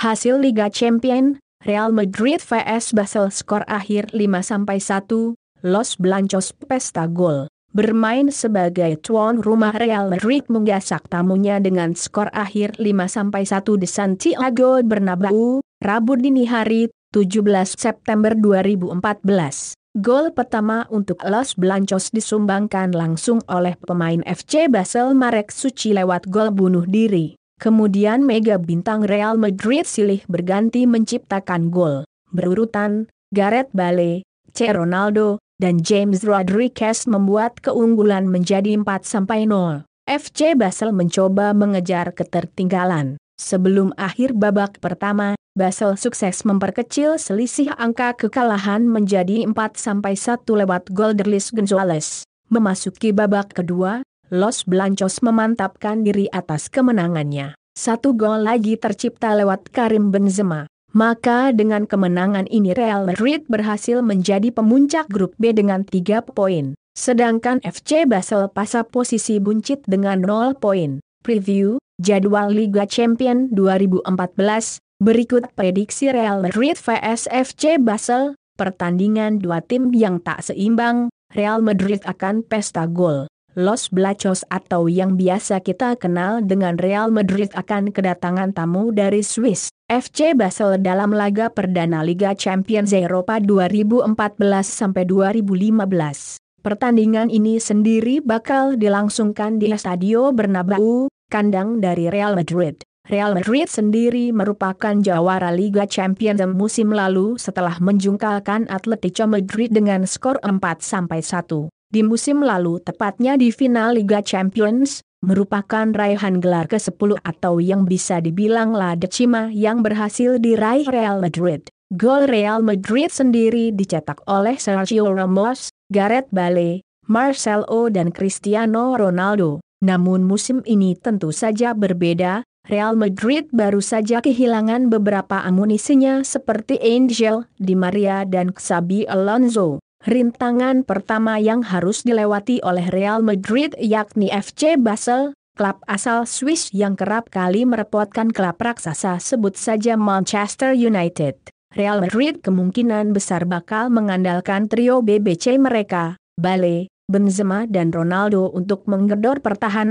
Hasil Liga Champion, Real Madrid vs Basel skor akhir 5-1, Los Blancos pesta gol. Bermain sebagai tuan rumah Real Madrid menggasak tamunya dengan skor akhir 5-1 di Santiago Bernabeu, Rabu dini hari, 17 September 2014. Gol pertama untuk Los Blancos disumbangkan langsung oleh pemain FC Basel Marek Suci lewat gol bunuh diri. Kemudian mega bintang Real Madrid silih berganti menciptakan gol. Berurutan, Gareth Bale, C. Ronaldo, dan James Rodriguez membuat keunggulan menjadi 4-0. FC Basel mencoba mengejar ketertinggalan. Sebelum akhir babak pertama, Basel sukses memperkecil selisih angka kekalahan menjadi 4-1 lewat gol Derlis Gonzalez. Memasuki babak kedua, Los Blancos memantapkan diri atas kemenangannya. Satu gol lagi tercipta lewat Karim Benzema. Maka dengan kemenangan ini Real Madrid berhasil menjadi pemuncak grup B dengan 3 poin. Sedangkan FC Basel pasa posisi buncit dengan 0 poin. Preview, jadwal Liga Champion 2014, berikut prediksi Real Madrid vs FC Basel, pertandingan dua tim yang tak seimbang, Real Madrid akan pesta gol. Los Blachos atau yang biasa kita kenal dengan Real Madrid akan kedatangan tamu dari Swiss, FC Basel dalam laga perdana Liga Champions Eropa 2014-2015. Pertandingan ini sendiri bakal dilangsungkan di Estadio Bernabeu, kandang dari Real Madrid. Real Madrid sendiri merupakan jawara Liga Champions musim lalu setelah menjungkalkan Atletico Madrid dengan skor 4-1 di musim lalu tepatnya di final Liga Champions, merupakan raihan gelar ke-10 atau yang bisa dibilang La Decima yang berhasil diraih Real Madrid. Gol Real Madrid sendiri dicetak oleh Sergio Ramos, Gareth Bale, Marcelo dan Cristiano Ronaldo. Namun musim ini tentu saja berbeda, Real Madrid baru saja kehilangan beberapa amunisinya seperti Angel, Di Maria dan Xabi Alonso. Rintangan pertama yang harus dilewati oleh Real Madrid yakni FC Basel, klub asal Swiss yang kerap kali merepotkan klub raksasa sebut saja Manchester United. Real Madrid kemungkinan besar bakal mengandalkan trio BBC mereka, Bale, Benzema dan Ronaldo untuk menggedor pertahanan